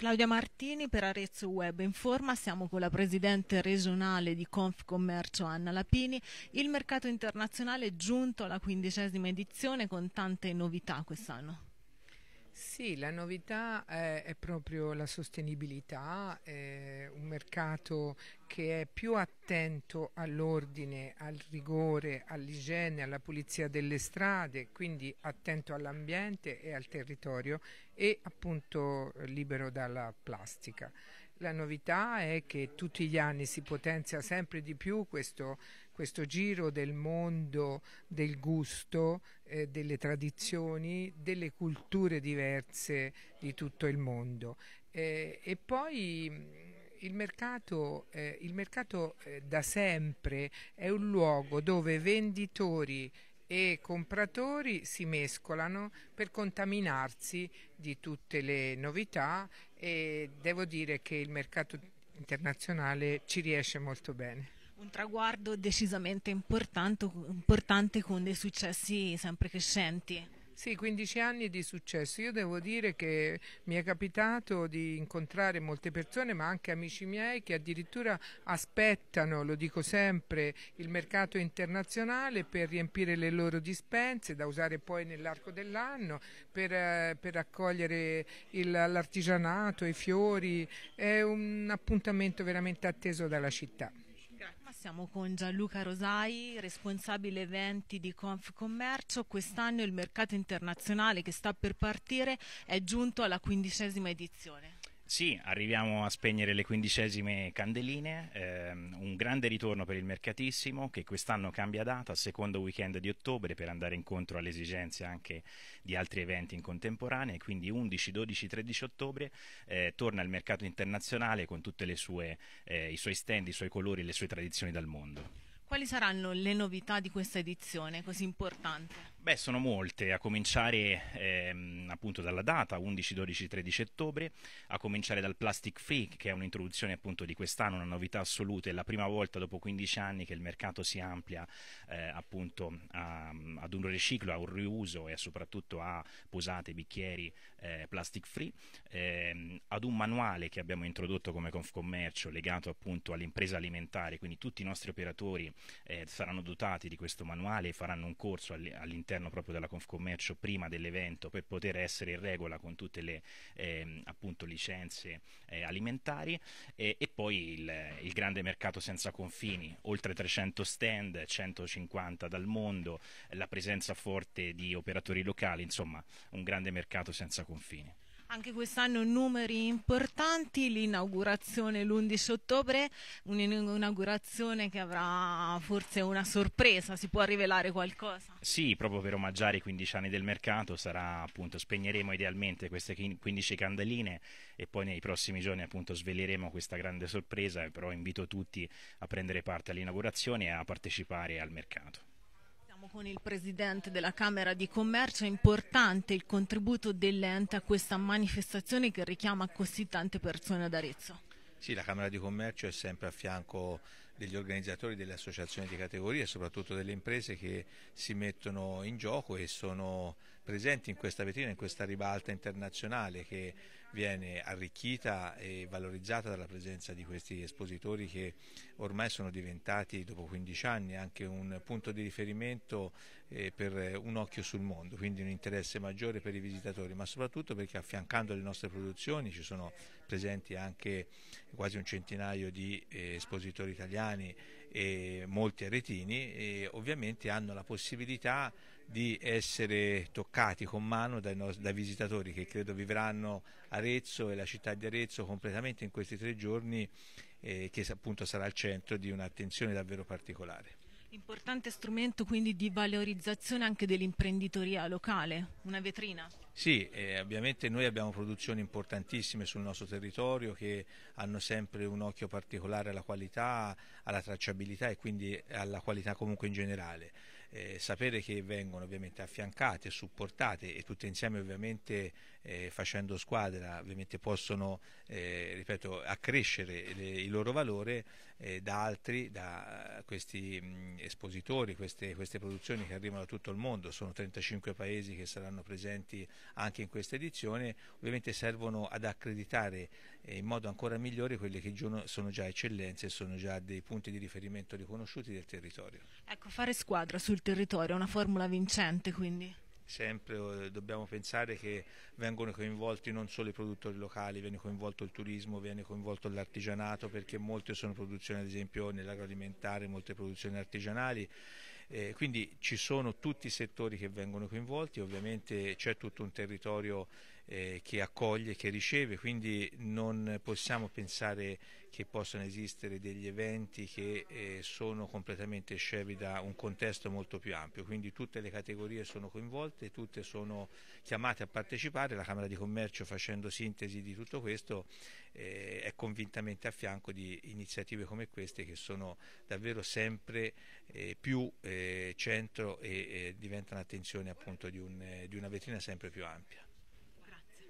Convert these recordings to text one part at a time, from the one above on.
Claudia Martini per Arezzo Web Informa, siamo con la presidente regionale di Confcommercio Anna Lapini. Il mercato internazionale è giunto alla quindicesima edizione con tante novità quest'anno. Sì, la novità è, è proprio la sostenibilità, un mercato che è più attento all'ordine, al rigore, all'igiene, alla pulizia delle strade, quindi attento all'ambiente e al territorio e appunto libero dalla plastica. La novità è che tutti gli anni si potenzia sempre di più questo questo giro del mondo del gusto, eh, delle tradizioni, delle culture diverse di tutto il mondo. Eh, e poi mm, il mercato, eh, il mercato eh, da sempre è un luogo dove venditori e compratori si mescolano per contaminarsi di tutte le novità e devo dire che il mercato internazionale ci riesce molto bene. Un traguardo decisamente importante, importante con dei successi sempre crescenti. Sì, 15 anni di successo. Io devo dire che mi è capitato di incontrare molte persone, ma anche amici miei che addirittura aspettano, lo dico sempre, il mercato internazionale per riempire le loro dispense da usare poi nell'arco dell'anno, per, eh, per, accogliere l'artigianato, i fiori. È un appuntamento veramente atteso dalla città. Grazie. Ma siamo con Gianluca Rosai, responsabile eventi di Confcommercio. Quest'anno il mercato internazionale che sta per partire è giunto alla quindicesima edizione. Sì, arriviamo a spegnere le quindicesime candeline, ehm, un grande ritorno per il mercatissimo che quest'anno cambia data secondo weekend di ottobre per andare incontro alle esigenze anche di altri eventi in contemporanea e quindi 11, 12, 13 ottobre eh, torna il mercato internazionale con tutti eh, i suoi stand, i suoi colori, le sue tradizioni dal mondo. Quali saranno le novità di questa edizione così importante? Beh, sono molte, a cominciare ehm, appunto dalla data 11, 12, 13 ottobre, a cominciare dal Plastic Free, che è un'introduzione appunto di quest'anno, una novità assoluta, è la prima volta dopo 15 anni che il mercato si amplia eh, appunto a, ad un riciclo, a un riuso e soprattutto a posate, bicchieri eh, Plastic Free, ehm, ad un manuale che abbiamo introdotto come Confcommercio legato appunto all'impresa alimentare, quindi tutti i nostri operatori eh, saranno dotati di questo manuale e faranno un corso all'interno all'interno proprio della Confcommercio prima dell'evento per poter essere in regola con tutte le eh, appunto, licenze eh, alimentari e, e poi il, il, grande mercato senza confini, oltre 300 stand, 150 dal mondo, la presenza forte di operatori locali, insomma un grande mercato senza confini. Anche quest'anno numeri importanti, l'inaugurazione l'11 ottobre, un'inaugurazione che avrà forse una sorpresa, si può rivelare qualcosa? Sì, proprio per omaggiare i 15 anni del mercato, sarà, appunto, spegneremo idealmente queste 15 candeline e poi nei prossimi giorni appunto, sveleremo questa grande sorpresa, però invito tutti a prendere parte all'inaugurazione e a partecipare al mercato con il Presidente della Camera di Commercio, è importante il contributo dell'ente a questa manifestazione che richiama così tante persone ad Arezzo. Sì, la Camera di Commercio è sempre a fianco degli organizzatori delle associazioni di categoria e soprattutto delle imprese che si mettono in gioco e sono presenti in questa vetrina, in questa ribalta internazionale che viene arricchita e valorizzata dalla presenza di questi espositori che ormai sono diventati dopo 15 anni anche un punto di riferimento eh, per un occhio sul mondo, quindi un interesse maggiore per i visitatori, ma soprattutto perché affiancando le nostre produzioni ci sono presenti anche quasi un centinaio di eh, espositori italiani e molti aretini e ovviamente hanno la possibilità di essere toccati con mano dai, dai, visitatori che credo vivranno Arezzo e la città di Arezzo completamente in questi tre giorni eh, che appunto sarà al centro di un'attenzione davvero particolare. Importante strumento quindi di valorizzazione anche dell'imprenditoria locale, una vetrina. Sì, eh, ovviamente noi abbiamo produzioni importantissime sul nostro territorio che hanno sempre un occhio particolare alla qualità, alla tracciabilità e quindi alla qualità comunque in generale. Eh, sapere che vengono ovviamente affiancate, supportate e tutte insieme ovviamente eh, facendo squadra ovviamente possono eh, ripeto, accrescere le, il loro valore eh, da altri, da questi mh, espositori, queste, queste, produzioni che arrivano da tutto il mondo, sono 35 paesi che saranno presenti anche in questa edizione, ovviamente servono ad accreditare eh, in modo ancora migliore quelle che sono già eccellenze e sono già dei punti di riferimento riconosciuti del territorio. Ecco, fare squadra sul territorio è una formula vincente quindi? sempre eh, dobbiamo pensare che vengono coinvolti non solo i produttori locali, viene coinvolto il turismo, viene coinvolto l'artigianato perché molte sono produzioni ad esempio nell'agroalimentare, molte produzioni artigianali, eh, quindi ci sono tutti i settori che vengono coinvolti, ovviamente c'è tutto un territorio eh, che accoglie, che riceve, quindi non possiamo pensare che possano esistere degli eventi che eh, sono completamente scevi da un contesto molto più ampio, quindi tutte le categorie sono coinvolte, tutte sono chiamate a partecipare, la Camera di Commercio facendo sintesi di tutto questo eh, è convintamente a fianco di iniziative come queste che sono davvero sempre eh, più eh, centro e eh, diventano attenzione appunto di, un, di una vetrina sempre più ampia.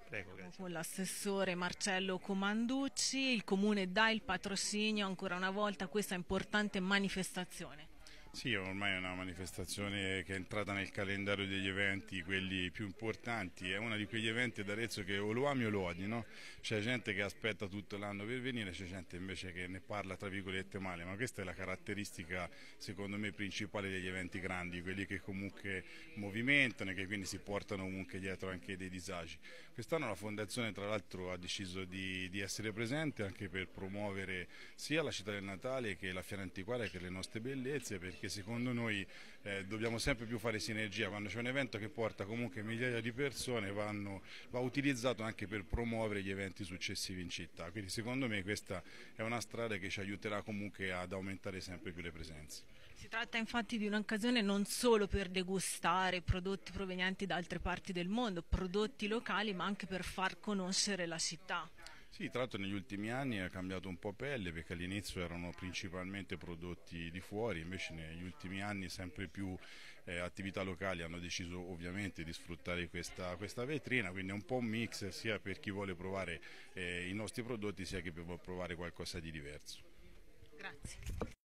Prego, con l'assessore Marcello Comanducci, il Comune dà il patrocinio ancora una volta a questa importante manifestazione. Sì, ormai è una manifestazione che è entrata nel calendario degli eventi, quelli più importanti, è uno di quegli eventi ad Arezzo che o lo ami o lo odi, no? c'è gente che aspetta tutto l'anno per venire, c'è gente invece che ne parla tra virgolette male, ma questa è la caratteristica secondo me principale degli eventi grandi, quelli che comunque movimentano e che quindi si portano comunque dietro anche dei disagi. Quest'anno la Fondazione tra l'altro ha deciso di, di, essere presente anche per promuovere sia la città del Natale che la Fiera Antiquaria che le nostre bellezze perché secondo noi eh, dobbiamo sempre più fare sinergia, quando c'è un evento che porta comunque migliaia di persone vanno, va utilizzato anche per promuovere gli eventi successivi in città, quindi secondo me questa è una strada che ci aiuterà comunque ad aumentare sempre più le presenze. Si tratta infatti di un'occasione non solo per degustare prodotti provenienti da altre parti del mondo, prodotti locali, ma anche per far conoscere la città. Sì, tra l'altro negli ultimi anni ha cambiato un po' pelle perché all'inizio erano principalmente prodotti di fuori, invece negli ultimi anni sempre più eh, attività locali hanno deciso ovviamente di sfruttare questa, questa, vetrina, quindi è un po' un mix sia per chi vuole provare eh, i nostri prodotti sia che per provare qualcosa di diverso. Grazie.